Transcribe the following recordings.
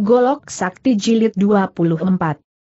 Golok Sakti Jilid 24.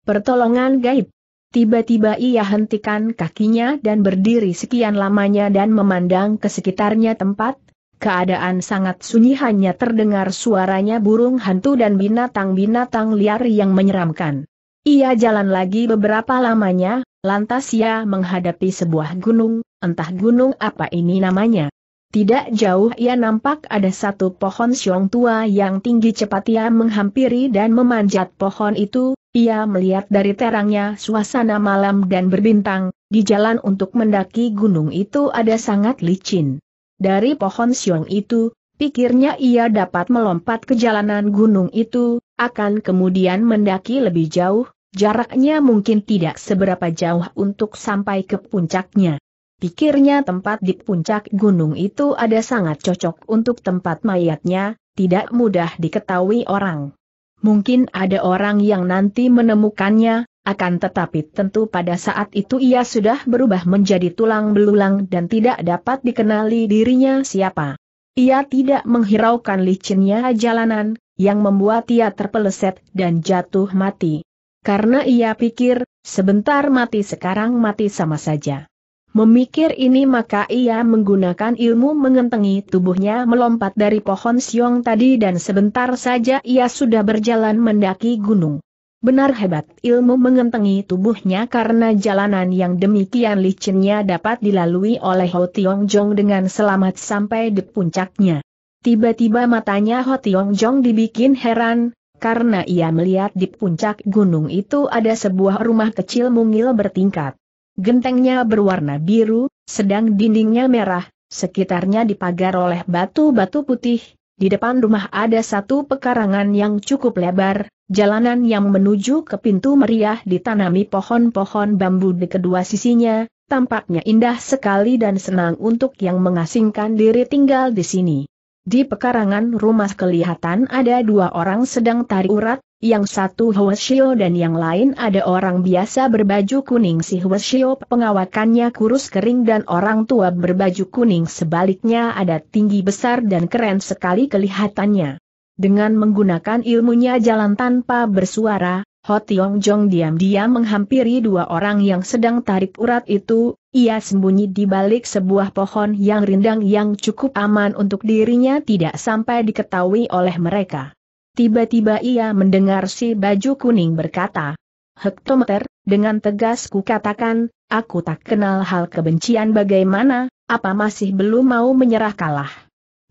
Pertolongan Gaib. Tiba-tiba ia hentikan kakinya dan berdiri sekian lamanya dan memandang ke sekitarnya tempat, keadaan sangat sunyi hanya terdengar suaranya burung hantu dan binatang-binatang liar yang menyeramkan. Ia jalan lagi beberapa lamanya, lantas ia menghadapi sebuah gunung, entah gunung apa ini namanya. Tidak jauh ia nampak ada satu pohon siong tua yang tinggi cepat ia menghampiri dan memanjat pohon itu, ia melihat dari terangnya suasana malam dan berbintang, di jalan untuk mendaki gunung itu ada sangat licin. Dari pohon siong itu, pikirnya ia dapat melompat ke jalanan gunung itu, akan kemudian mendaki lebih jauh, jaraknya mungkin tidak seberapa jauh untuk sampai ke puncaknya. Pikirnya tempat di puncak gunung itu ada sangat cocok untuk tempat mayatnya, tidak mudah diketahui orang. Mungkin ada orang yang nanti menemukannya, akan tetapi tentu pada saat itu ia sudah berubah menjadi tulang belulang dan tidak dapat dikenali dirinya siapa. Ia tidak menghiraukan licinnya jalanan, yang membuat ia terpeleset dan jatuh mati. Karena ia pikir, sebentar mati sekarang mati sama saja. Memikir ini maka ia menggunakan ilmu mengentengi tubuhnya melompat dari pohon siong tadi dan sebentar saja ia sudah berjalan mendaki gunung. Benar hebat ilmu mengentengi tubuhnya karena jalanan yang demikian licinnya dapat dilalui oleh Ho Tiong Jong dengan selamat sampai di puncaknya. Tiba-tiba matanya Ho Tiong Jong dibikin heran, karena ia melihat di puncak gunung itu ada sebuah rumah kecil mungil bertingkat. Gentengnya berwarna biru, sedang dindingnya merah, sekitarnya dipagar oleh batu-batu putih. Di depan rumah ada satu pekarangan yang cukup lebar, jalanan yang menuju ke pintu meriah ditanami pohon-pohon bambu di kedua sisinya, tampaknya indah sekali dan senang untuk yang mengasingkan diri tinggal di sini. Di pekarangan rumah kelihatan ada dua orang sedang tari urat, yang satu Hwasyo dan yang lain ada orang biasa berbaju kuning si Hwasyo pengawakannya kurus kering dan orang tua berbaju kuning sebaliknya ada tinggi besar dan keren sekali kelihatannya. Dengan menggunakan ilmunya jalan tanpa bersuara, Ho Tiong Jong diam-diam menghampiri dua orang yang sedang tarik urat itu, ia sembunyi di balik sebuah pohon yang rindang yang cukup aman untuk dirinya tidak sampai diketahui oleh mereka. Tiba-tiba ia mendengar si baju kuning berkata, Hektometer, dengan tegas ku katakan, aku tak kenal hal kebencian bagaimana, apa masih belum mau menyerah kalah?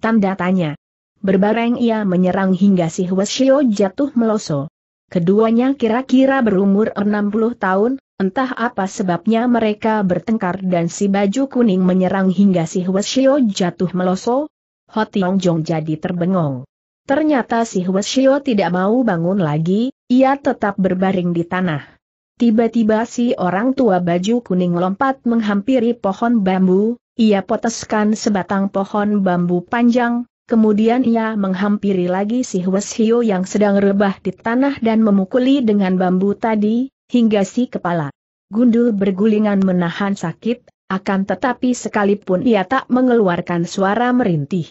Tanda tanya. Berbareng ia menyerang hingga si Hwasyo jatuh meloso. Keduanya kira-kira berumur 60 tahun, entah apa sebabnya mereka bertengkar dan si baju kuning menyerang hingga si Hwasyo jatuh meloso. Hotiong Jong jadi terbengong. Ternyata si Huashio tidak mau bangun lagi, ia tetap berbaring di tanah. Tiba-tiba si orang tua baju kuning lompat menghampiri pohon bambu, ia poteskan sebatang pohon bambu panjang, kemudian ia menghampiri lagi si Huashio yang sedang rebah di tanah dan memukuli dengan bambu tadi, hingga si kepala. Gundul bergulingan menahan sakit, akan tetapi sekalipun ia tak mengeluarkan suara merintih.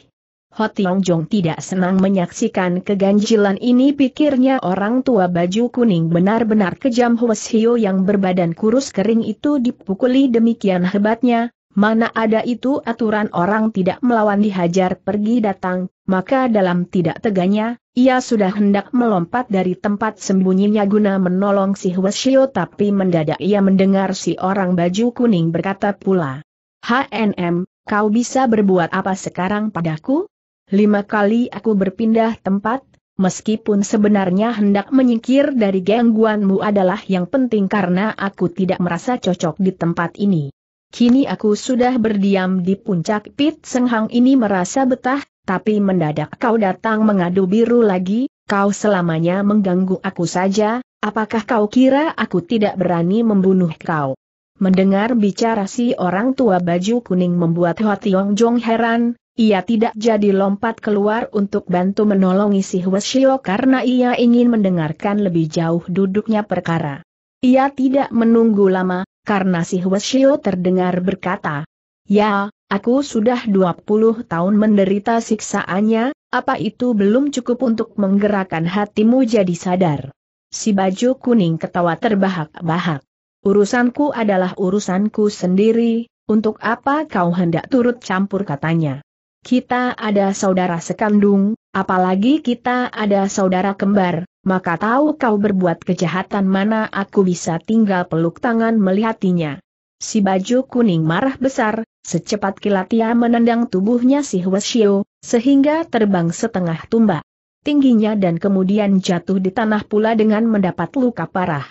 Ho Tiong Jong tidak senang menyaksikan keganjilan ini pikirnya orang tua baju kuning benar-benar kejam Hwes Hio yang berbadan kurus kering itu dipukuli demikian hebatnya, mana ada itu aturan orang tidak melawan dihajar pergi datang, maka dalam tidak teganya, ia sudah hendak melompat dari tempat sembunyinya guna menolong si Hwes Hio tapi mendadak ia mendengar si orang baju kuning berkata pula. HNM, kau bisa berbuat apa sekarang padaku? lima kali aku berpindah tempat, meskipun sebenarnya hendak menyingkir dari gangguanmu adalah yang penting karena aku tidak merasa cocok di tempat ini. Kini aku sudah berdiam di puncak Pit Senghang ini merasa betah, tapi mendadak kau datang mengadu biru lagi, kau selamanya mengganggu aku saja, apakah kau kira aku tidak berani membunuh kau? Mendengar bicara si orang tua baju kuning membuat Hoa Tiong Jong heran, ia tidak jadi lompat keluar untuk bantu menolongi si Huashio karena ia ingin mendengarkan lebih jauh duduknya perkara. Ia tidak menunggu lama, karena si Huashio terdengar berkata, Ya, aku sudah 20 tahun menderita siksaannya, apa itu belum cukup untuk menggerakkan hatimu jadi sadar? Si baju kuning ketawa terbahak-bahak. Urusanku adalah urusanku sendiri, untuk apa kau hendak turut campur katanya. Kita ada saudara sekandung, apalagi kita ada saudara kembar, maka tahu kau berbuat kejahatan mana aku bisa tinggal peluk tangan melihatinya. Si baju kuning marah besar, secepat kilat ia menendang tubuhnya si Huashio, sehingga terbang setengah tumbak tingginya dan kemudian jatuh di tanah pula dengan mendapat luka parah.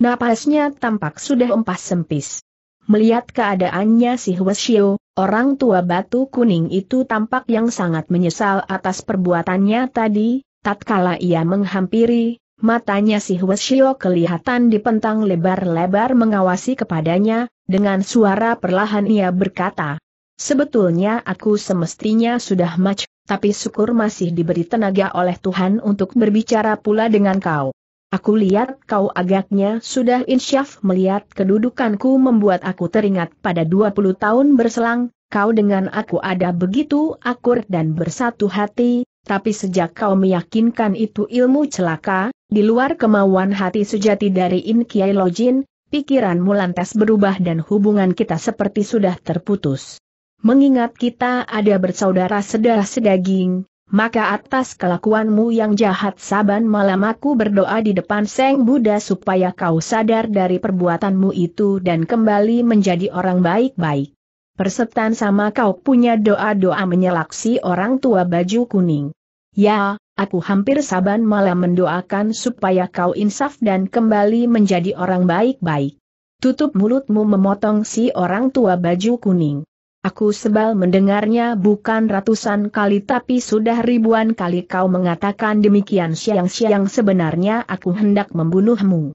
Napasnya tampak sudah empas sempis. Melihat keadaannya si Hwasyo, orang tua batu kuning itu tampak yang sangat menyesal atas perbuatannya tadi, tatkala ia menghampiri, matanya si Hwasyo kelihatan dipentang lebar-lebar mengawasi kepadanya, dengan suara perlahan ia berkata, Sebetulnya aku semestinya sudah mac, tapi syukur masih diberi tenaga oleh Tuhan untuk berbicara pula dengan kau. Aku lihat kau agaknya sudah insyaf melihat kedudukanku membuat aku teringat pada 20 tahun berselang, kau dengan aku ada begitu akur dan bersatu hati, tapi sejak kau meyakinkan itu ilmu celaka, di luar kemauan hati sejati dari In Kiai Lojin, pikiranmu lantas berubah dan hubungan kita seperti sudah terputus. Mengingat kita ada bersaudara sedarah sedaging, maka atas kelakuanmu yang jahat saban malam aku berdoa di depan Seng Buddha supaya kau sadar dari perbuatanmu itu dan kembali menjadi orang baik-baik. Persetan sama kau punya doa-doa menyelaksi orang tua baju kuning. Ya, aku hampir saban malam mendoakan supaya kau insaf dan kembali menjadi orang baik-baik. Tutup mulutmu memotong si orang tua baju kuning. Aku sebal mendengarnya bukan ratusan kali tapi sudah ribuan kali kau mengatakan demikian siang-siang sebenarnya aku hendak membunuhmu.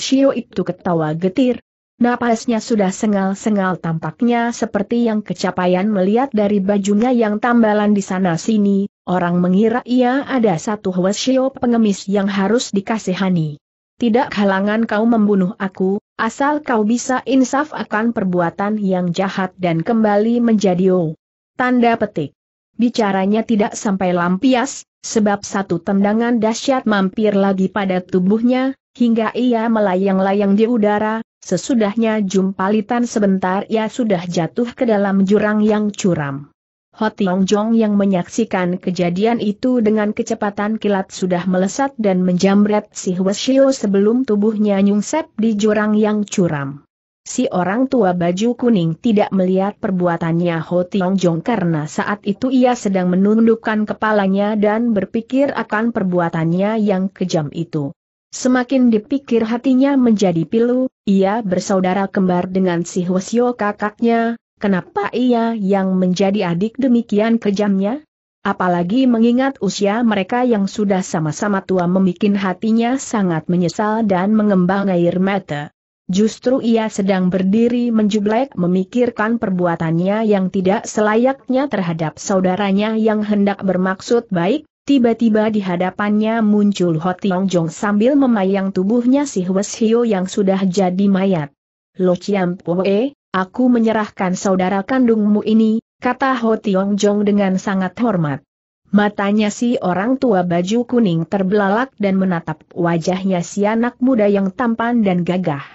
Shio itu ketawa getir. Napasnya sudah sengal-sengal tampaknya seperti yang kecapaian melihat dari bajunya yang tambalan di sana-sini, orang mengira ia ada satu Shio pengemis yang harus dikasihani tidak halangan kau membunuh aku, asal kau bisa insaf akan perbuatan yang jahat dan kembali menjadi O. Oh. Tanda petik. Bicaranya tidak sampai lampias, sebab satu tendangan dahsyat mampir lagi pada tubuhnya, hingga ia melayang-layang di udara, sesudahnya jumpalitan sebentar ia sudah jatuh ke dalam jurang yang curam. Ho Tiong Jong yang menyaksikan kejadian itu dengan kecepatan kilat sudah melesat dan menjamret si Hueshio sebelum tubuhnya nyungsep di jurang yang curam. Si orang tua baju kuning tidak melihat perbuatannya Ho Tiong Jong karena saat itu ia sedang menundukkan kepalanya dan berpikir akan perbuatannya yang kejam itu. Semakin dipikir hatinya menjadi pilu, ia bersaudara kembar dengan si Hwasyo kakaknya, Kenapa ia yang menjadi adik demikian kejamnya? Apalagi mengingat usia mereka yang sudah sama-sama tua membuat hatinya sangat menyesal dan mengembang air mata. Justru ia sedang berdiri menjublek memikirkan perbuatannya yang tidak selayaknya terhadap saudaranya yang hendak bermaksud baik, tiba-tiba di hadapannya muncul Ho Tiong Jong sambil memayang tubuhnya si Hwes Hio yang sudah jadi mayat. Lo Chiam Poe, Aku menyerahkan saudara kandungmu ini, kata Ho Tiong Jong dengan sangat hormat. Matanya si orang tua baju kuning terbelalak dan menatap wajahnya si anak muda yang tampan dan gagah.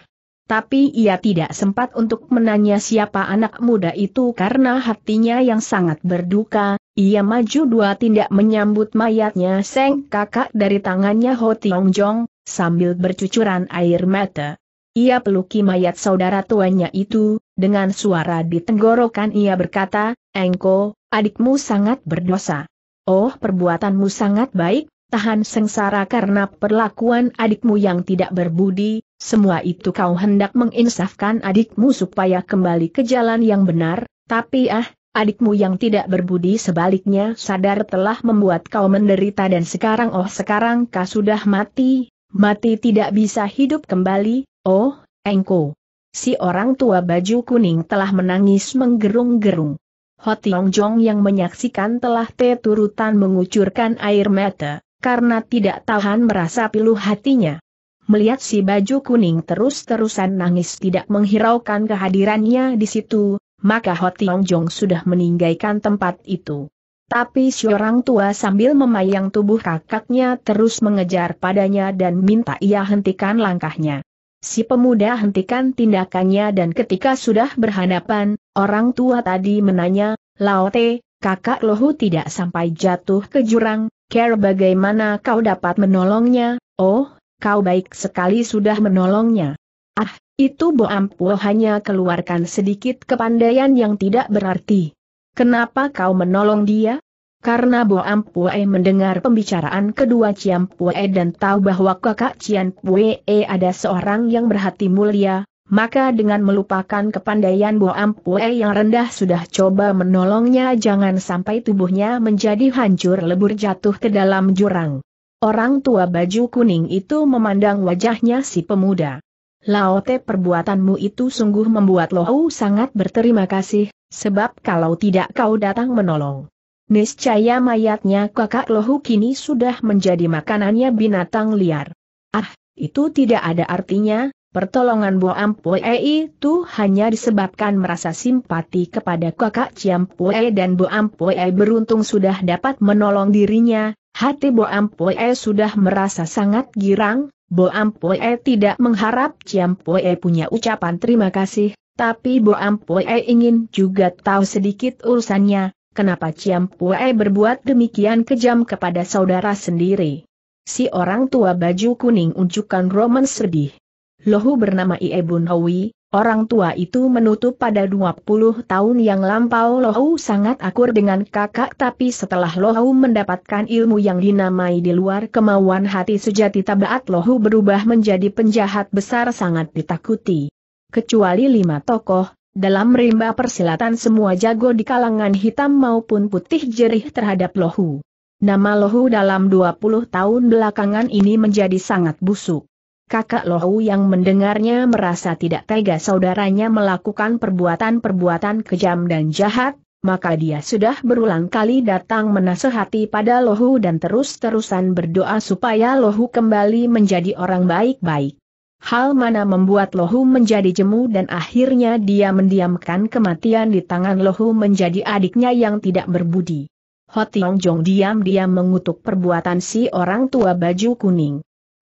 Tapi ia tidak sempat untuk menanya siapa anak muda itu karena hatinya yang sangat berduka, ia maju dua tindak menyambut mayatnya Seng kakak dari tangannya Ho Tiong Jong, sambil bercucuran air mata. Ia peluki mayat saudara tuanya itu, dengan suara di tenggorokan ia berkata, Engko, adikmu sangat berdosa. Oh perbuatanmu sangat baik, tahan sengsara karena perlakuan adikmu yang tidak berbudi, semua itu kau hendak menginsafkan adikmu supaya kembali ke jalan yang benar, tapi ah, adikmu yang tidak berbudi sebaliknya sadar telah membuat kau menderita dan sekarang oh sekarang kau sudah mati, mati tidak bisa hidup kembali, oh, engkau si orang tua baju kuning telah menangis menggerung-gerung. Long Jong yang menyaksikan telah teturutan mengucurkan air mata, karena tidak tahan merasa pilu hatinya. Melihat si baju kuning terus-terusan nangis tidak menghiraukan kehadirannya di situ, maka Long Jong sudah meninggalkan tempat itu. Tapi si orang tua sambil memayang tubuh kakaknya terus mengejar padanya dan minta ia hentikan langkahnya. Si pemuda hentikan tindakannya dan ketika sudah berhadapan, orang tua tadi menanya, Laote, kakak lohu tidak sampai jatuh ke jurang, care bagaimana kau dapat menolongnya, oh, kau baik sekali sudah menolongnya. Ah, itu Boampuo hanya keluarkan sedikit kepandaian yang tidak berarti. Kenapa kau menolong dia? Karena Bo Ampue mendengar pembicaraan kedua Ciam Pue dan tahu bahwa kakak Cian Pue ada seorang yang berhati mulia, maka dengan melupakan kepandaian Bo Ampue yang rendah sudah coba menolongnya jangan sampai tubuhnya menjadi hancur lebur jatuh ke dalam jurang. Orang tua baju kuning itu memandang wajahnya si pemuda. Laote perbuatanmu itu sungguh membuat Lohau sangat berterima kasih, sebab kalau tidak kau datang menolong Niscaya mayatnya kakak lohu kini sudah menjadi makanannya binatang liar. Ah, itu tidak ada artinya, pertolongan Bo Ampue itu hanya disebabkan merasa simpati kepada kakak Ciampue dan Bo Ampue beruntung sudah dapat menolong dirinya, hati Bo Ampue sudah merasa sangat girang, Bo Ampue tidak mengharap Ciampue punya ucapan terima kasih, tapi Bo Ampue ingin juga tahu sedikit urusannya, kenapa Ciam Pue berbuat demikian kejam kepada saudara sendiri. Si orang tua baju kuning unjukkan Roman sedih. Lohu bernama Iebun Howi, orang tua itu menutup pada 20 tahun yang lampau Lohu sangat akur dengan kakak tapi setelah Lohu mendapatkan ilmu yang dinamai di luar kemauan hati sejati tabaat Lohu berubah menjadi penjahat besar sangat ditakuti. Kecuali lima tokoh, dalam rimba persilatan semua jago di kalangan hitam maupun putih jerih terhadap Lohu. Nama Lohu dalam 20 tahun belakangan ini menjadi sangat busuk. Kakak Lohu yang mendengarnya merasa tidak tega saudaranya melakukan perbuatan-perbuatan kejam dan jahat, maka dia sudah berulang kali datang menasehati pada Lohu dan terus-terusan berdoa supaya Lohu kembali menjadi orang baik-baik hal mana membuat Lohu menjadi jemu dan akhirnya dia mendiamkan kematian di tangan Lohu menjadi adiknya yang tidak berbudi. Hotiong Jong diam-diam mengutuk perbuatan si orang tua baju kuning.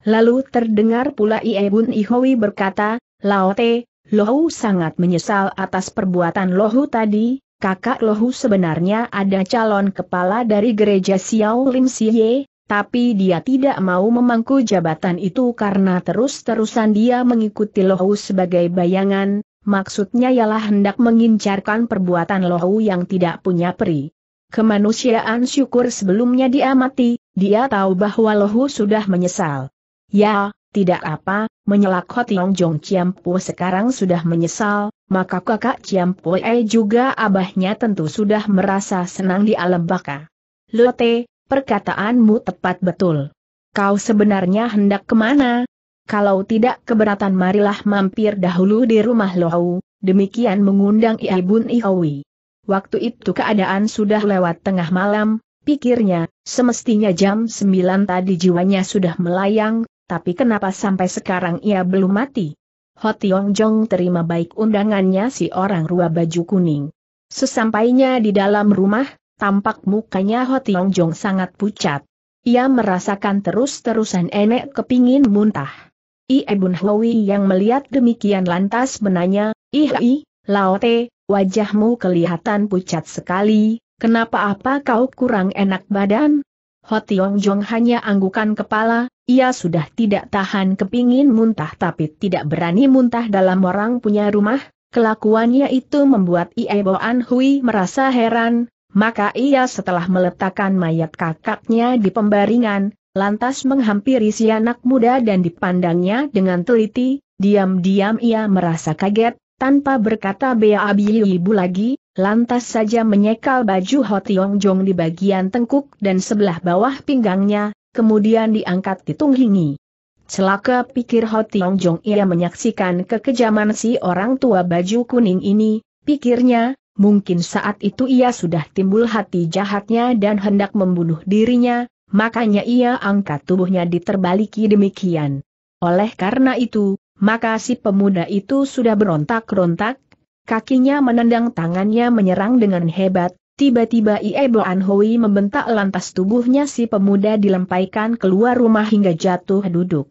Lalu terdengar pula Iebun Ihowi berkata, Laote, Lohu sangat menyesal atas perbuatan Lohu tadi, kakak Lohu sebenarnya ada calon kepala dari gereja Xiao Lim Siye, tapi dia tidak mau memangku jabatan itu karena terus-terusan dia mengikuti Lohu sebagai bayangan, maksudnya ialah hendak mengincarkan perbuatan Lohu yang tidak punya peri. Kemanusiaan syukur sebelumnya diamati, dia tahu bahwa Lohu sudah menyesal. Ya, tidak apa, menyelak Hotiong Jong Ciampu sekarang sudah menyesal, maka kakak Ciampu E juga abahnya tentu sudah merasa senang di alam baka. Lote, perkataanmu tepat betul. Kau sebenarnya hendak kemana? Kalau tidak keberatan marilah mampir dahulu di rumah Lohau, demikian mengundang Iaibun Ihawi. Waktu itu keadaan sudah lewat tengah malam, pikirnya, semestinya jam 9 tadi jiwanya sudah melayang, tapi kenapa sampai sekarang ia belum mati? Hotiong Jong terima baik undangannya si orang rua baju kuning. Sesampainya di dalam rumah, tampak mukanya Ho Tiong Jong sangat pucat. Ia merasakan terus-terusan enek kepingin muntah. Ie Bun Hui yang melihat demikian lantas menanya, ih ih, Laote, wajahmu kelihatan pucat sekali, kenapa apa kau kurang enak badan? Ho Tiong Jong hanya anggukan kepala, ia sudah tidak tahan kepingin muntah tapi tidak berani muntah dalam orang punya rumah, kelakuannya itu membuat Boan Hui merasa heran, maka ia setelah meletakkan mayat kakaknya di pembaringan, lantas menghampiri si anak muda dan dipandangnya dengan teliti, diam-diam ia merasa kaget, tanpa berkata bea ibu lagi, lantas saja menyekal baju Hotiong Jong di bagian tengkuk dan sebelah bawah pinggangnya, kemudian diangkat ditunghingi. Celaka pikir Hotiong Jong ia menyaksikan kekejaman si orang tua baju kuning ini, pikirnya, mungkin saat itu ia sudah timbul hati jahatnya dan hendak membunuh dirinya, makanya ia angkat tubuhnya diterbaliki demikian. Oleh karena itu, maka si pemuda itu sudah berontak-rontak, kakinya menendang tangannya menyerang dengan hebat, tiba-tiba Iebo Anhui membentak lantas tubuhnya si pemuda dilempaikan keluar rumah hingga jatuh duduk.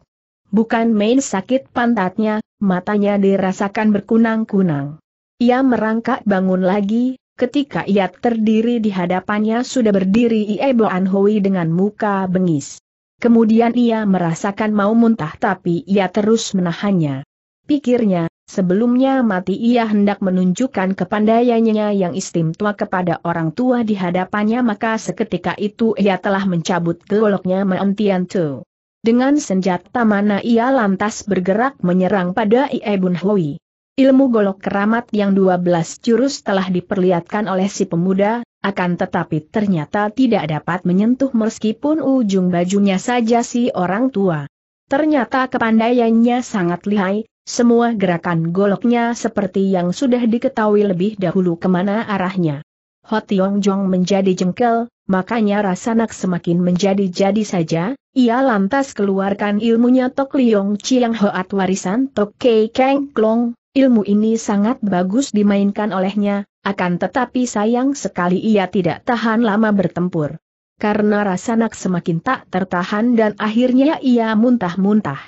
Bukan main sakit pantatnya, matanya dirasakan berkunang-kunang. Ia merangkak bangun lagi, ketika ia terdiri di hadapannya sudah berdiri Iebo Anhui dengan muka bengis. Kemudian ia merasakan mau muntah tapi ia terus menahannya. Pikirnya, sebelumnya mati ia hendak menunjukkan kepandaiannya yang istimewa kepada orang tua di hadapannya maka seketika itu ia telah mencabut goloknya meantian Tu. Dengan senjata mana ia lantas bergerak menyerang pada Iebun Hui. Ilmu golok keramat yang 12 jurus telah diperlihatkan oleh si pemuda, akan tetapi ternyata tidak dapat menyentuh meskipun ujung bajunya saja si orang tua. Ternyata kepandaiannya sangat lihai, semua gerakan goloknya seperti yang sudah diketahui lebih dahulu kemana arahnya. Ho Tiong Jong menjadi jengkel, makanya Rasanak semakin menjadi-jadi saja, ia lantas keluarkan ilmunya Tok Liong Chiang Hoat warisan Tok Kei Keng Klong, Ilmu ini sangat bagus dimainkan olehnya, akan tetapi sayang sekali ia tidak tahan lama bertempur. Karena rasa nak semakin tak tertahan dan akhirnya ia muntah-muntah.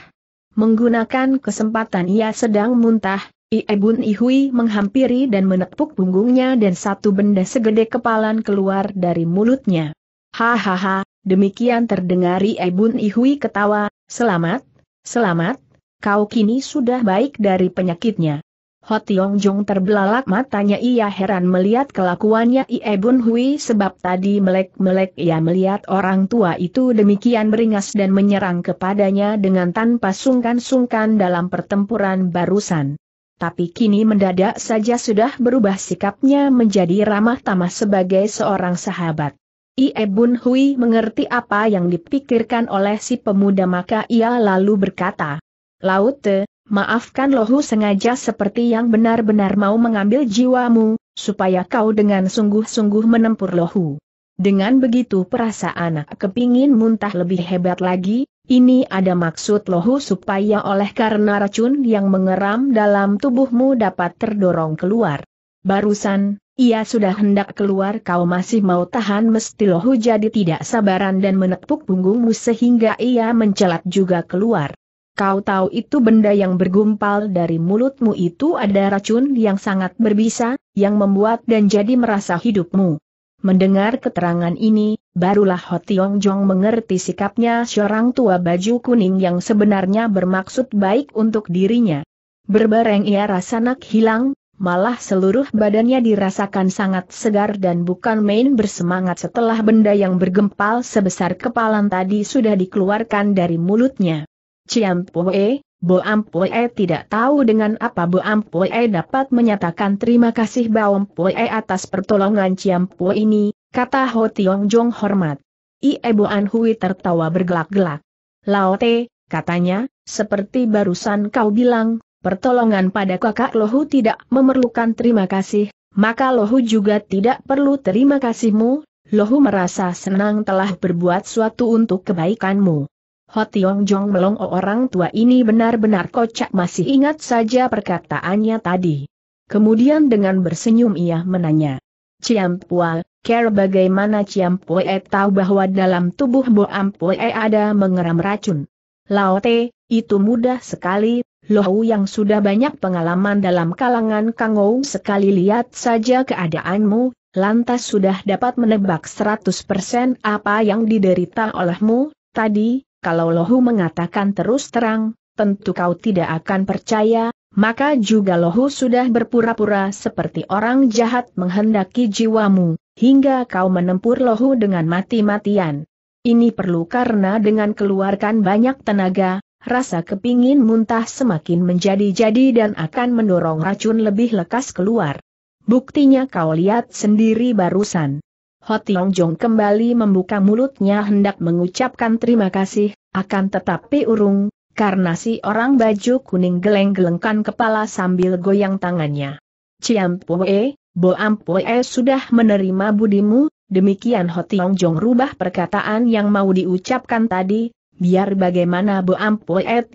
Menggunakan kesempatan ia sedang muntah, Iebun Ihui menghampiri dan menepuk punggungnya dan satu benda segede kepalan keluar dari mulutnya. Hahaha, demikian terdengar Iebun Ihui ketawa, selamat, selamat, kau kini sudah baik dari penyakitnya. Hot Tiong Jong terbelalak matanya ia heran melihat kelakuannya Ie Bun Hui sebab tadi melek-melek ia melihat orang tua itu demikian beringas dan menyerang kepadanya dengan tanpa sungkan-sungkan dalam pertempuran barusan tapi kini mendadak saja sudah berubah sikapnya menjadi ramah tamah sebagai seorang sahabat. Ie Bun Hui mengerti apa yang dipikirkan oleh si pemuda maka ia lalu berkata, Laute, maafkan lohu sengaja seperti yang benar-benar mau mengambil jiwamu, supaya kau dengan sungguh-sungguh menempur lohu. Dengan begitu perasaan kepingin muntah lebih hebat lagi, ini ada maksud lohu supaya oleh karena racun yang mengeram dalam tubuhmu dapat terdorong keluar. Barusan, ia sudah hendak keluar kau masih mau tahan mesti lohu jadi tidak sabaran dan menepuk punggungmu sehingga ia mencelat juga keluar. Kau tahu itu benda yang bergumpal dari mulutmu itu ada racun yang sangat berbisa, yang membuat dan jadi merasa hidupmu. Mendengar keterangan ini, barulah Ho Jong mengerti sikapnya seorang tua baju kuning yang sebenarnya bermaksud baik untuk dirinya. Berbareng ia rasa nak hilang, malah seluruh badannya dirasakan sangat segar dan bukan main bersemangat setelah benda yang bergempal sebesar kepalan tadi sudah dikeluarkan dari mulutnya. Ciampoe, Boampoe tidak tahu dengan apa Boampoe dapat menyatakan terima kasih Boampoe atas pertolongan Ciampoe ini, kata Ho Tiong Jong hormat. Ie Boan Hui tertawa bergelak-gelak. Lao Te, katanya, seperti barusan kau bilang, pertolongan pada kakak Lohu tidak memerlukan terima kasih, maka Lohu juga tidak perlu terima kasihmu, Lohu merasa senang telah berbuat suatu untuk kebaikanmu. Hotiong Jong Melong oh, orang tua ini benar-benar kocak masih ingat saja perkataannya tadi. Kemudian dengan bersenyum ia menanya. Ciampua, care bagaimana Pue tahu bahwa dalam tubuh Bo Pue ada mengeram racun. Laote, itu mudah sekali, Lohu yang sudah banyak pengalaman dalam kalangan Kangou sekali lihat saja keadaanmu, lantas sudah dapat menebak 100% apa yang diderita olehmu, tadi, kalau Lohu mengatakan terus terang, tentu kau tidak akan percaya, maka juga Lohu sudah berpura-pura seperti orang jahat menghendaki jiwamu, hingga kau menempur Lohu dengan mati-matian. Ini perlu karena dengan keluarkan banyak tenaga, rasa kepingin muntah semakin menjadi-jadi dan akan mendorong racun lebih lekas keluar. Buktinya kau lihat sendiri barusan. Ho Tiong Jong kembali membuka mulutnya hendak mengucapkan terima kasih, akan tetapi urung, karena si orang baju kuning geleng-gelengkan kepala sambil goyang tangannya. Ciam Pue, Bo Am sudah menerima budimu, demikian Ho Tiong Jong rubah perkataan yang mau diucapkan tadi, biar bagaimana Bo Am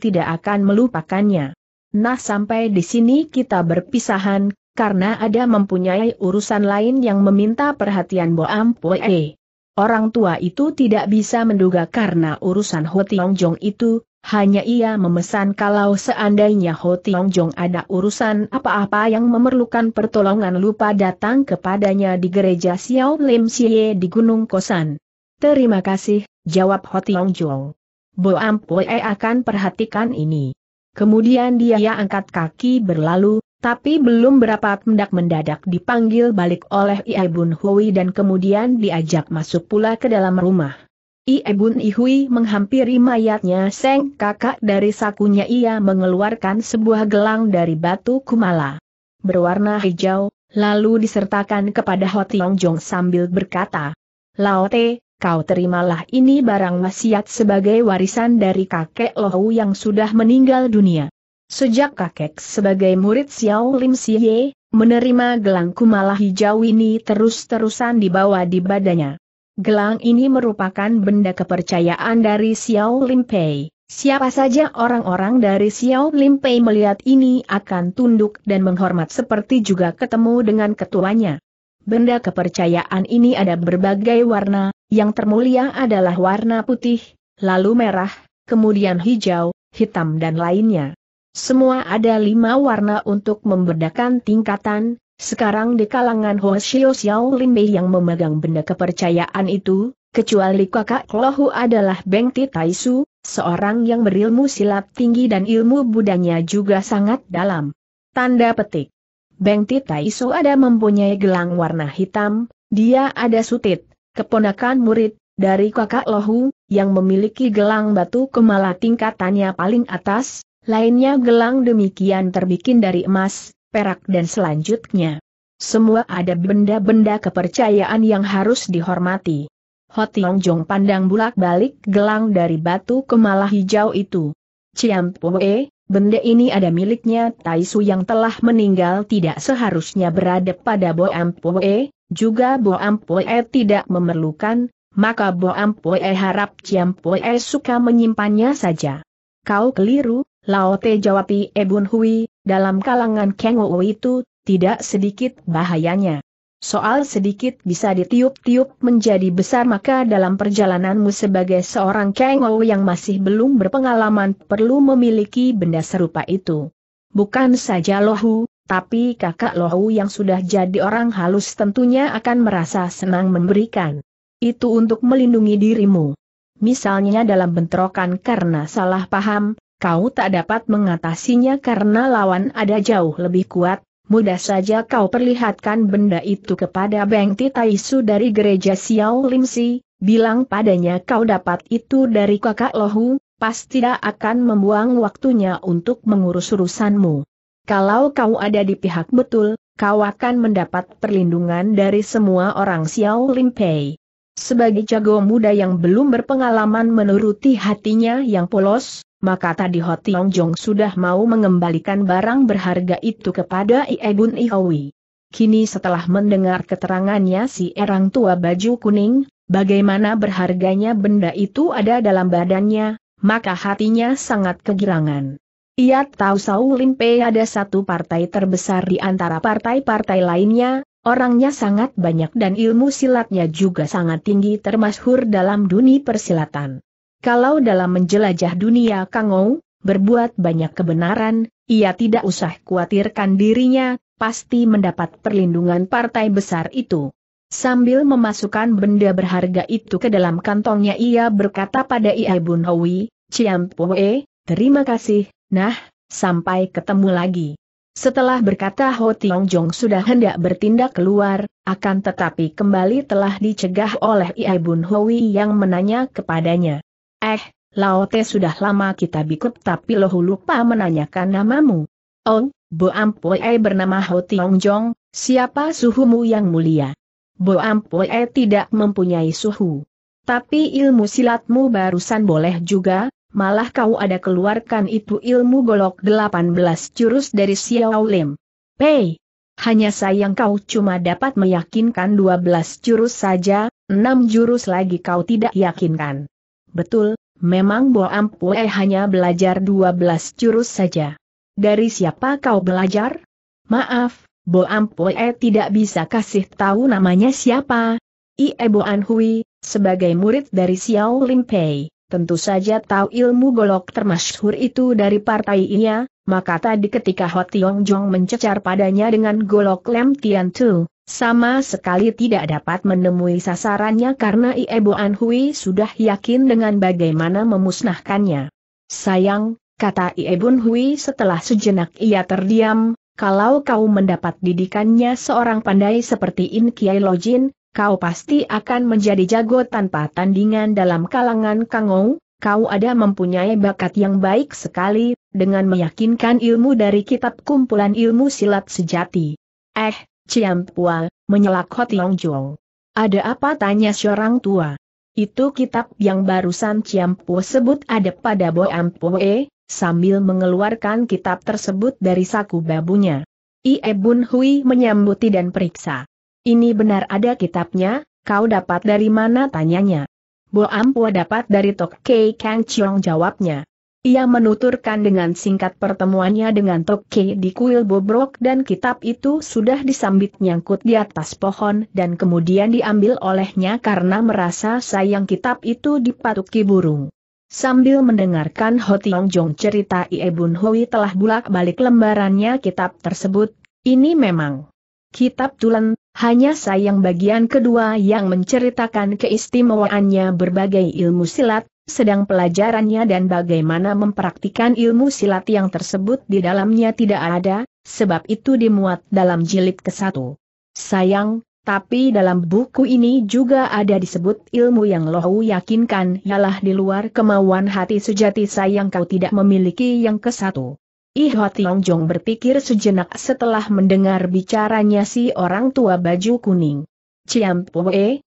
tidak akan melupakannya. Nah sampai di sini kita berpisahan, karena ada mempunyai urusan lain yang meminta perhatian Boam Pue. Orang tua itu tidak bisa menduga karena urusan Ho Tiong Jong itu, hanya ia memesan kalau seandainya Ho Tiong Jong ada urusan apa-apa yang memerlukan pertolongan lupa datang kepadanya di gereja Xiao Lim Xie di Gunung Kosan. Terima kasih, jawab Ho Tiong Jong. Boam Pue akan perhatikan ini. Kemudian dia angkat kaki berlalu, tapi belum berapa mendak mendadak dipanggil balik oleh Iebun Hui dan kemudian diajak masuk pula ke dalam rumah. Iebun Ihui menghampiri mayatnya Seng kakak dari sakunya ia mengeluarkan sebuah gelang dari batu kumala. Berwarna hijau, lalu disertakan kepada Ho Tiong Jong sambil berkata, Laote, kau terimalah ini barang wasiat sebagai warisan dari kakek Lohu yang sudah meninggal dunia. Sejak kakek sebagai murid Xiao Lim Siye, menerima gelang kumala hijau ini terus-terusan dibawa di badannya. Gelang ini merupakan benda kepercayaan dari Xiao Lim Pei. Siapa saja orang-orang dari Xiao Lim Pei melihat ini akan tunduk dan menghormat seperti juga ketemu dengan ketuanya. Benda kepercayaan ini ada berbagai warna, yang termulia adalah warna putih, lalu merah, kemudian hijau, hitam dan lainnya. Semua ada lima warna untuk membedakan tingkatan, sekarang di kalangan Hoshio Xiao Bei yang memegang benda kepercayaan itu, kecuali kakak Lohu adalah Beng Ti Taisu, seorang yang berilmu silat tinggi dan ilmu budanya juga sangat dalam. Tanda petik. Beng Ti Taisu ada mempunyai gelang warna hitam, dia ada sutit, keponakan murid, dari kakak Lohu, yang memiliki gelang batu kemala tingkatannya paling atas, Lainnya gelang demikian terbikin dari emas, perak dan selanjutnya. Semua ada benda-benda kepercayaan yang harus dihormati. Hotiong Jong pandang bulak-balik gelang dari batu kemala hijau itu. Ciam Pue, benda ini ada miliknya Taisu yang telah meninggal tidak seharusnya berada pada Boam Pue, juga Boam Pue tidak memerlukan, maka Boam Pue harap Ciam Pue suka menyimpannya saja. Kau keliru, Lao Te jawab Ebun Hui, dalam kalangan Keng Ou itu, tidak sedikit bahayanya. Soal sedikit bisa ditiup-tiup menjadi besar maka dalam perjalananmu sebagai seorang Keng Ou yang masih belum berpengalaman perlu memiliki benda serupa itu. Bukan saja Lohu, tapi kakak Lohu yang sudah jadi orang halus tentunya akan merasa senang memberikan. Itu untuk melindungi dirimu. Misalnya dalam bentrokan karena salah paham, kau tak dapat mengatasinya karena lawan ada jauh lebih kuat, mudah saja kau perlihatkan benda itu kepada Beng Titaisu dari gereja Xiao Si. bilang padanya kau dapat itu dari kakak Lohu, pasti tidak akan membuang waktunya untuk mengurus urusanmu. Kalau kau ada di pihak betul, kau akan mendapat perlindungan dari semua orang Xiao Pei. Sebagai jago muda yang belum berpengalaman menuruti hatinya yang polos, maka tadi Ho Tiong Jong sudah mau mengembalikan barang berharga itu kepada Bun Ihowi. Kini setelah mendengar keterangannya si erang tua baju kuning, bagaimana berharganya benda itu ada dalam badannya, maka hatinya sangat kegirangan. Ia tahu Sau Limpe ada satu partai terbesar di antara partai-partai lainnya, orangnya sangat banyak dan ilmu silatnya juga sangat tinggi termasuk dalam dunia persilatan. Kalau dalam menjelajah dunia Kangou, berbuat banyak kebenaran, ia tidak usah khawatirkan dirinya, pasti mendapat perlindungan partai besar itu. Sambil memasukkan benda berharga itu ke dalam kantongnya ia berkata pada Ia Bun Hoi, Ciam Poe, terima kasih, nah, sampai ketemu lagi. Setelah berkata Ho Tiong Jong sudah hendak bertindak keluar, akan tetapi kembali telah dicegah oleh Ia Bun Hoi yang menanya kepadanya. Eh, Laote sudah lama kita bikup tapi lohu lupa menanyakan namamu. Oh, Bo Ampoe eh bernama Ho Tiong Jong, siapa suhumu yang mulia? Bo Ampoe eh tidak mempunyai suhu. Tapi ilmu silatmu barusan boleh juga, malah kau ada keluarkan itu ilmu golok 18 jurus dari Xiao Lim. Pei! Hanya sayang kau cuma dapat meyakinkan 12 jurus saja, 6 jurus lagi kau tidak yakinkan. Betul, memang Bo Ampue hanya belajar 12 jurus saja. Dari siapa kau belajar? Maaf, Bo Ampue tidak bisa kasih tahu namanya siapa. Ie Bo Anhui, sebagai murid dari Xiao Limpei, tentu saja tahu ilmu golok termasyhur itu dari partai ia, maka tadi ketika Ho Tiong Jong mencecar padanya dengan golok Lem Tian Tu, sama sekali tidak dapat menemui sasarannya karena Iebo Anhui sudah yakin dengan bagaimana memusnahkannya. Sayang, kata Iebun Hui setelah sejenak ia terdiam, kalau kau mendapat didikannya seorang pandai seperti In Kiai Lojin, kau pasti akan menjadi jago tanpa tandingan dalam kalangan Kangou, kau ada mempunyai bakat yang baik sekali, dengan meyakinkan ilmu dari kitab kumpulan ilmu silat sejati. Eh, Pua, menyelak Long Jong. Ada apa tanya seorang tua? Itu kitab yang barusan Pua sebut ada pada Bo Ampue, sambil mengeluarkan kitab tersebut dari saku babunya. Ie Bun Hui menyambuti dan periksa. Ini benar ada kitabnya, kau dapat dari mana tanyanya? Bo Ampua dapat dari Tok Kei Kang Chiong jawabnya. Ia menuturkan dengan singkat pertemuannya dengan Tokke di kuil bobrok dan kitab itu sudah disambit nyangkut di atas pohon dan kemudian diambil olehnya karena merasa sayang kitab itu dipatuki burung. Sambil mendengarkan Ho Tiong Jong cerita Ie Bun Hui telah bulak-balik lembarannya kitab tersebut, ini memang kitab tulen, hanya sayang bagian kedua yang menceritakan keistimewaannya berbagai ilmu silat, sedang pelajarannya dan bagaimana mempraktikkan ilmu silat yang tersebut di dalamnya tidak ada, sebab itu dimuat dalam jilid ke-1. Sayang, tapi dalam buku ini juga ada disebut ilmu yang Lohu yakinkan ialah di luar kemauan hati sejati sayang kau tidak memiliki yang ke satu. Iho Tiangjong berpikir sejenak setelah mendengar bicaranya si orang tua baju kuning. Ciam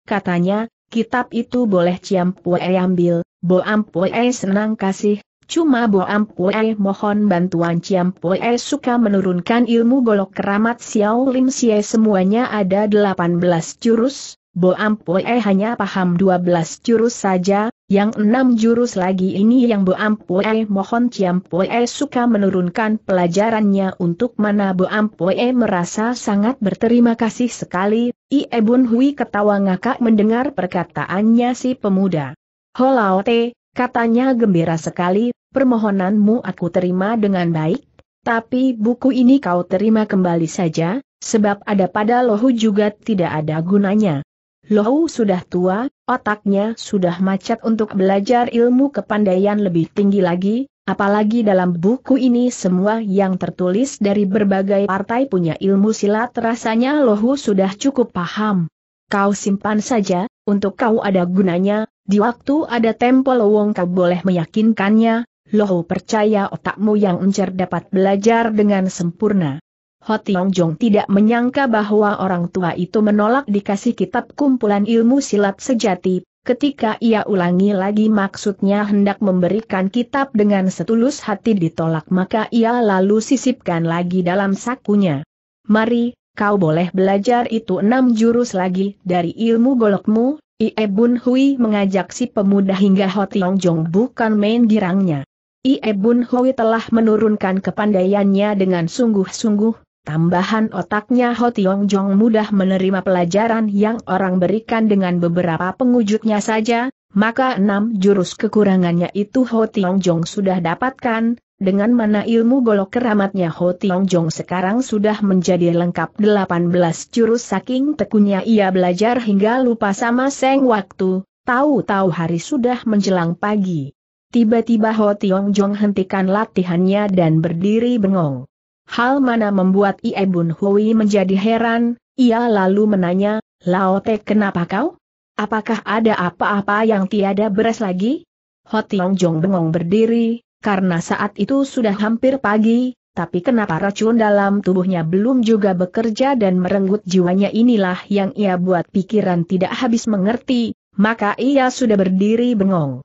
katanya, kitab itu boleh Ciam ambil, Bo Ampue senang kasih, cuma Bo Ampue mohon bantuan Ciam Pue suka menurunkan ilmu golok keramat Xiao Lim Xie semuanya ada 18 jurus, Bo Ampue hanya paham 12 jurus saja, yang enam jurus lagi ini yang Bo Ampue mohon Ciam Pue suka menurunkan pelajarannya untuk mana Bo Ampue merasa sangat berterima kasih sekali, Ie Bun Hui ketawa ngakak mendengar perkataannya si pemuda. Holaote, katanya gembira sekali, permohonanmu aku terima dengan baik, tapi buku ini kau terima kembali saja, sebab ada pada lohu juga tidak ada gunanya. Lohu sudah tua, otaknya sudah macet untuk belajar ilmu kepandaian lebih tinggi lagi, apalagi dalam buku ini semua yang tertulis dari berbagai partai punya ilmu silat rasanya Lohu sudah cukup paham. Kau simpan saja, untuk kau ada gunanya, di waktu ada tempo lowong kau boleh meyakinkannya, loho percaya otakmu yang encer dapat belajar dengan sempurna. Hotiong Jong tidak menyangka bahwa orang tua itu menolak dikasih kitab kumpulan ilmu silat sejati, ketika ia ulangi lagi maksudnya hendak memberikan kitab dengan setulus hati ditolak maka ia lalu sisipkan lagi dalam sakunya. Mari, kau boleh belajar itu enam jurus lagi dari ilmu golokmu, Ie Bun Hui mengajak si pemuda hingga Hotiong Jong bukan main girangnya. Ie Bun Hui telah menurunkan kepandaiannya dengan sungguh-sungguh, tambahan otaknya Hotiong Jong mudah menerima pelajaran yang orang berikan dengan beberapa pengujudnya saja, maka enam jurus kekurangannya itu Hotiong Jong sudah dapatkan, dengan mana ilmu golok keramatnya Ho Tiong Jong sekarang sudah menjadi lengkap 18 jurus saking tekunnya ia belajar hingga lupa sama seng waktu, tahu-tahu hari sudah menjelang pagi. Tiba-tiba Ho Tiong Jong hentikan latihannya dan berdiri bengong. Hal mana membuat Ie Bun Hui menjadi heran, ia lalu menanya, Lao Te kenapa kau? Apakah ada apa-apa yang tiada beres lagi? Ho Tiong Jong bengong berdiri, karena saat itu sudah hampir pagi, tapi kenapa racun dalam tubuhnya belum juga bekerja dan merenggut jiwanya inilah yang ia buat pikiran tidak habis mengerti, maka ia sudah berdiri bengong.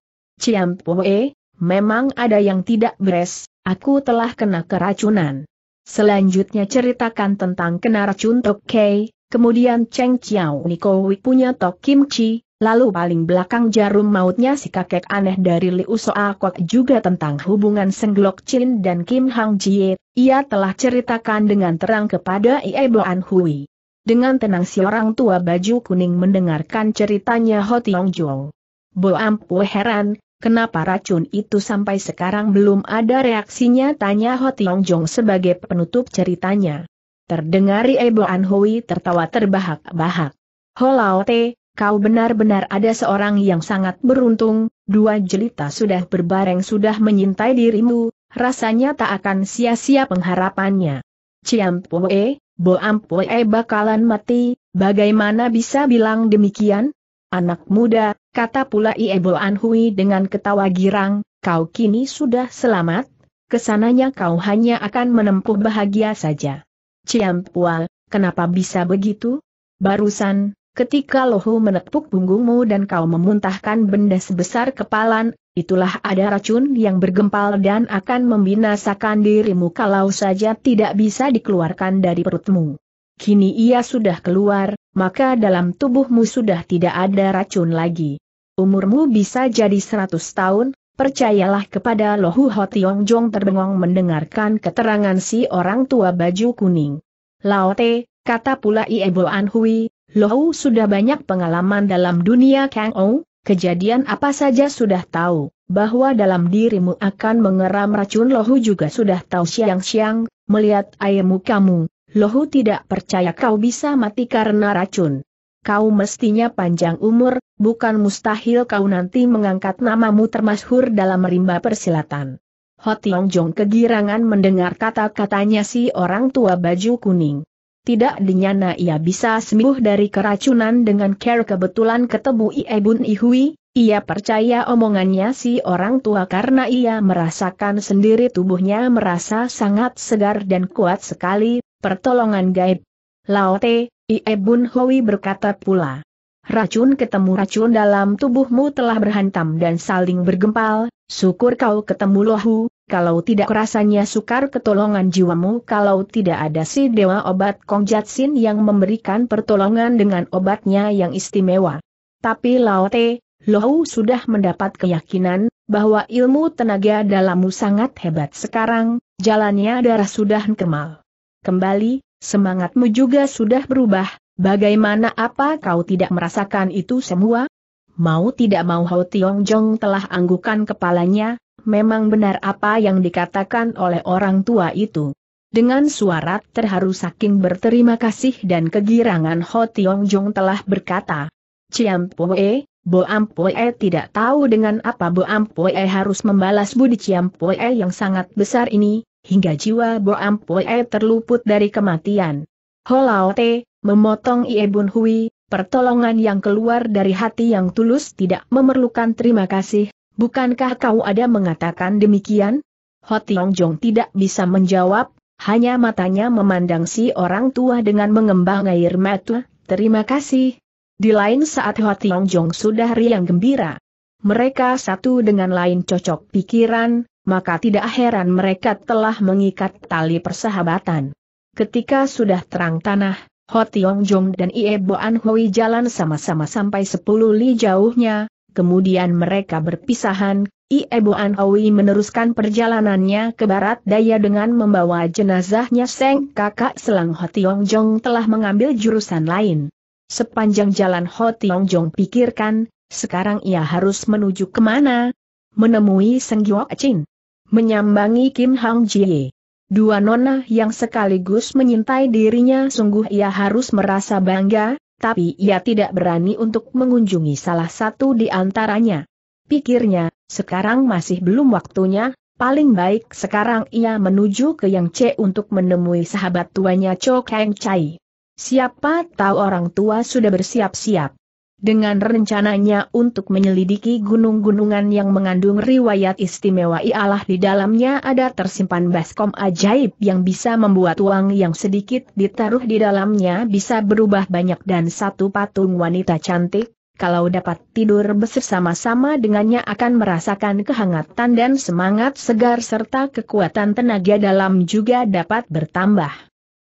Poe, memang ada yang tidak beres, aku telah kena keracunan. Selanjutnya ceritakan tentang kena racun Tokkei, kemudian Cheng Chiao Nikowik punya Tok Kim Chi, Lalu paling belakang jarum mautnya si kakek aneh dari Liu Soa Kok juga tentang hubungan Senglok Chin dan Kim Hang Jie, ia telah ceritakan dengan terang kepada Ie Boan Hui. Dengan tenang si orang tua baju kuning mendengarkan ceritanya Ho Tiong Jong. Bo Ampu heran, kenapa racun itu sampai sekarang belum ada reaksinya tanya Ho Tiong Jong sebagai penutup ceritanya. Terdengar Ie An Hui tertawa terbahak-bahak. Ho Lao Te, kau benar-benar ada seorang yang sangat beruntung, dua jelita sudah berbareng sudah menyintai dirimu, rasanya tak akan sia-sia pengharapannya. Ciampoe, Boampoe bakalan mati, bagaimana bisa bilang demikian? Anak muda, kata pula Iebo Anhui dengan ketawa girang, kau kini sudah selamat, kesananya kau hanya akan menempuh bahagia saja. Ciampua, kenapa bisa begitu? Barusan, Ketika lohu menepuk punggungmu dan kau memuntahkan benda sebesar kepalan, itulah ada racun yang bergempal dan akan membinasakan dirimu kalau saja tidak bisa dikeluarkan dari perutmu. Kini ia sudah keluar, maka dalam tubuhmu sudah tidak ada racun lagi. Umurmu bisa jadi seratus tahun, percayalah kepada Lohu Hotiong Jong terbengong mendengarkan keterangan si orang tua baju kuning. Laote, kata pula Iebo Anhui, Lohu sudah banyak pengalaman dalam dunia Kang Ou, kejadian apa saja sudah tahu, bahwa dalam dirimu akan mengeram racun Lohu juga sudah tahu siang-siang, melihat ayahmu kamu, Lohu tidak percaya kau bisa mati karena racun. Kau mestinya panjang umur, bukan mustahil kau nanti mengangkat namamu termasyhur dalam rimba persilatan. Hotiong Jong kegirangan mendengar kata-katanya si orang tua baju kuning. Tidak dinyana ia bisa sembuh dari keracunan dengan care kebetulan ketemu Iebun Ihui, ia percaya omongannya si orang tua karena ia merasakan sendiri tubuhnya merasa sangat segar dan kuat sekali, pertolongan gaib. Laote, Iebun Hui berkata pula. Racun ketemu racun dalam tubuhmu telah berhantam dan saling bergempal, syukur kau ketemu lohu, kalau tidak rasanya sukar ketolongan jiwamu kalau tidak ada si dewa obat Kong Jatsin yang memberikan pertolongan dengan obatnya yang istimewa. Tapi Laote, loh sudah mendapat keyakinan bahwa ilmu tenaga dalammu sangat hebat sekarang, jalannya darah sudah kemal. Kembali, semangatmu juga sudah berubah, bagaimana apa kau tidak merasakan itu semua? Mau tidak mau Hao Tiong Jong telah anggukan kepalanya, memang benar apa yang dikatakan oleh orang tua itu. Dengan suara terharu saking berterima kasih dan kegirangan Ho Tiong Jong telah berkata, Ciam Poe, Bo Ampoe tidak tahu dengan apa Bo Ampoe harus membalas budi Ciam Poe yang sangat besar ini, hingga jiwa Bo Ampoe terluput dari kematian. Ho Lao Te, memotong Ie Bun Hui, pertolongan yang keluar dari hati yang tulus tidak memerlukan terima kasih, Bukankah kau ada mengatakan demikian? Hotiong Jong tidak bisa menjawab, hanya matanya memandang si orang tua dengan mengembang air mata, terima kasih. Di lain saat Hotiong Jong sudah riang gembira. Mereka satu dengan lain cocok pikiran, maka tidak heran mereka telah mengikat tali persahabatan. Ketika sudah terang tanah, Ho Tiong Jong dan Ie Boan Hui jalan sama-sama sampai sepuluh li jauhnya, kemudian mereka berpisahan, Iebo Anhui meneruskan perjalanannya ke barat daya dengan membawa jenazahnya Seng kakak selang Ho Tiong Jong telah mengambil jurusan lain. Sepanjang jalan Ho Tiong Jong pikirkan, sekarang ia harus menuju kemana? Menemui Seng Giok Chin. Menyambangi Kim Hong Jie. Dua nona yang sekaligus menyintai dirinya sungguh ia harus merasa bangga, tapi ia tidak berani untuk mengunjungi salah satu di antaranya. Pikirnya, sekarang masih belum waktunya, paling baik sekarang ia menuju ke Yang C untuk menemui sahabat tuanya Cho Kang Chai. Siapa tahu orang tua sudah bersiap-siap dengan rencananya untuk menyelidiki gunung-gunungan yang mengandung riwayat istimewa ialah di dalamnya ada tersimpan baskom ajaib yang bisa membuat uang yang sedikit ditaruh di dalamnya bisa berubah banyak dan satu patung wanita cantik, kalau dapat tidur bersama-sama dengannya akan merasakan kehangatan dan semangat segar serta kekuatan tenaga dalam juga dapat bertambah.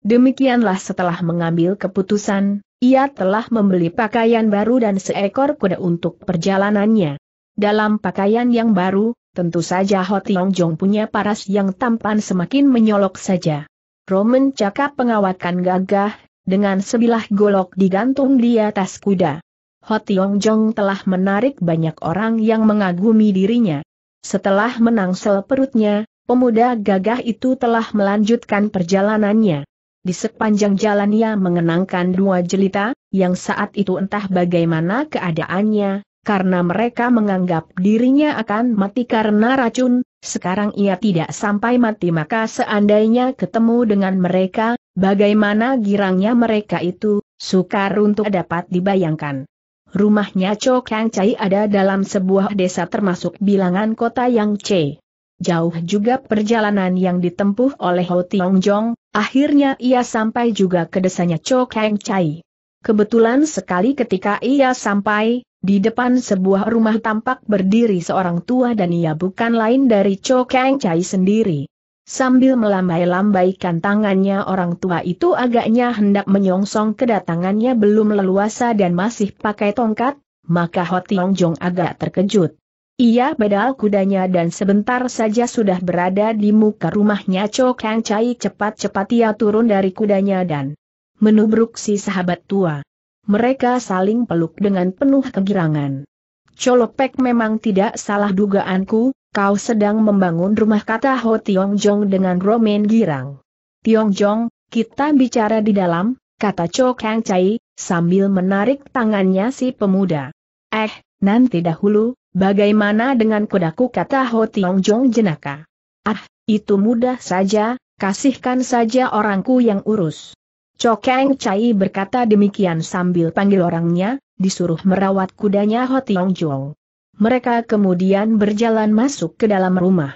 Demikianlah setelah mengambil keputusan, ia telah membeli pakaian baru dan seekor kuda untuk perjalanannya. Dalam pakaian yang baru, tentu saja Ho Tiong Jong punya paras yang tampan semakin menyolok saja. Roman cakap pengawakan gagah, dengan sebilah golok digantung di atas kuda. Ho Tiong Jong telah menarik banyak orang yang mengagumi dirinya. Setelah menangsel perutnya, pemuda gagah itu telah melanjutkan perjalanannya. Di sepanjang jalan ia mengenangkan dua jelita, yang saat itu entah bagaimana keadaannya, karena mereka menganggap dirinya akan mati karena racun, sekarang ia tidak sampai mati maka seandainya ketemu dengan mereka, bagaimana girangnya mereka itu, sukar untuk dapat dibayangkan. Rumahnya Cho Kang Chai ada dalam sebuah desa termasuk bilangan kota yang C. Jauh juga perjalanan yang ditempuh oleh Ho Tiong Jong, akhirnya ia sampai juga ke desanya Cho Kang Chai. Kebetulan sekali ketika ia sampai, di depan sebuah rumah tampak berdiri seorang tua dan ia bukan lain dari Cho Kang Chai sendiri. Sambil melambai-lambaikan tangannya orang tua itu agaknya hendak menyongsong kedatangannya belum leluasa dan masih pakai tongkat, maka Ho Tiong Jong agak terkejut. Ia bedal kudanya dan sebentar saja sudah berada di muka rumahnya Cho Kang Chai cepat-cepat ia turun dari kudanya dan menubruk si sahabat tua. Mereka saling peluk dengan penuh kegirangan. Colopek memang tidak salah dugaanku, kau sedang membangun rumah kata Ho Tiong Jong dengan romen girang. Tiong Jong, kita bicara di dalam, kata Cho Kang Chai, sambil menarik tangannya si pemuda. Eh, nanti dahulu, Bagaimana dengan kudaku kata Ho Tiong Jong jenaka? Ah, itu mudah saja, kasihkan saja orangku yang urus. Cokeng Chai berkata demikian sambil panggil orangnya, disuruh merawat kudanya Ho Tiong Jong. Mereka kemudian berjalan masuk ke dalam rumah.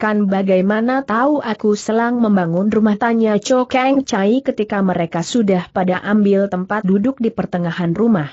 Kan bagaimana tahu aku selang membangun rumah tanya Cho Kang Chai ketika mereka sudah pada ambil tempat duduk di pertengahan rumah.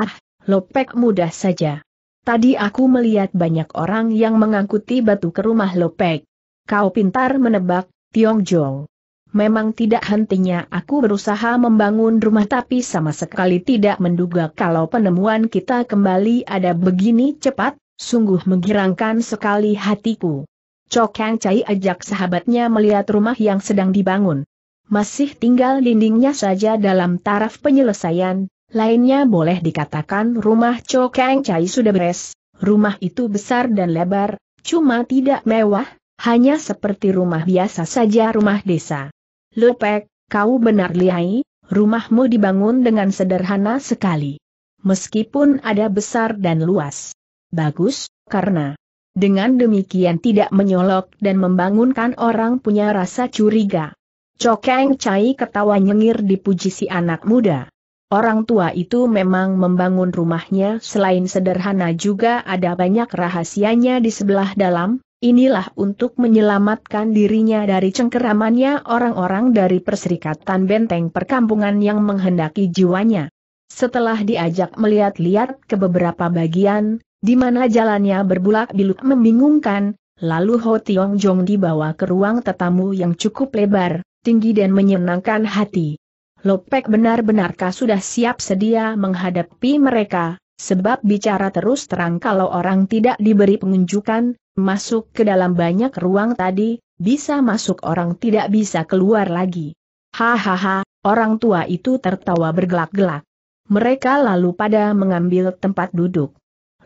Ah, lopek mudah saja. Tadi aku melihat banyak orang yang mengangkuti batu ke rumah Lopek. Kau pintar menebak, Tiong Jong. Memang tidak hentinya aku berusaha membangun rumah tapi sama sekali tidak menduga kalau penemuan kita kembali ada begini cepat, sungguh menggirangkan sekali hatiku. Kang Cai ajak sahabatnya melihat rumah yang sedang dibangun. Masih tinggal dindingnya saja dalam taraf penyelesaian, Lainnya boleh dikatakan rumah Cho Kang Chai sudah beres, rumah itu besar dan lebar, cuma tidak mewah, hanya seperti rumah biasa saja rumah desa. Lopek, kau benar lihai, rumahmu dibangun dengan sederhana sekali. Meskipun ada besar dan luas. Bagus, karena dengan demikian tidak menyolok dan membangunkan orang punya rasa curiga. Cokeng Cai ketawa nyengir dipuji si anak muda. Orang tua itu memang membangun rumahnya selain sederhana juga ada banyak rahasianya di sebelah dalam, inilah untuk menyelamatkan dirinya dari cengkeramannya orang-orang dari perserikatan benteng perkampungan yang menghendaki jiwanya. Setelah diajak melihat-lihat ke beberapa bagian, di mana jalannya berbulak-biluk membingungkan, lalu Ho Tiong Jong dibawa ke ruang tetamu yang cukup lebar, tinggi dan menyenangkan hati. Lopek benar-benarkah sudah siap sedia menghadapi mereka, sebab bicara terus terang kalau orang tidak diberi pengunjukan, masuk ke dalam banyak ruang tadi, bisa masuk orang tidak bisa keluar lagi. Hahaha, orang tua itu tertawa bergelak-gelak. Mereka lalu pada mengambil tempat duduk.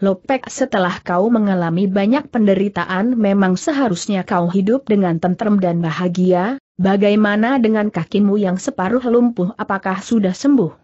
Lopek setelah kau mengalami banyak penderitaan memang seharusnya kau hidup dengan tentrem dan bahagia, Bagaimana dengan kakimu yang separuh lumpuh apakah sudah sembuh?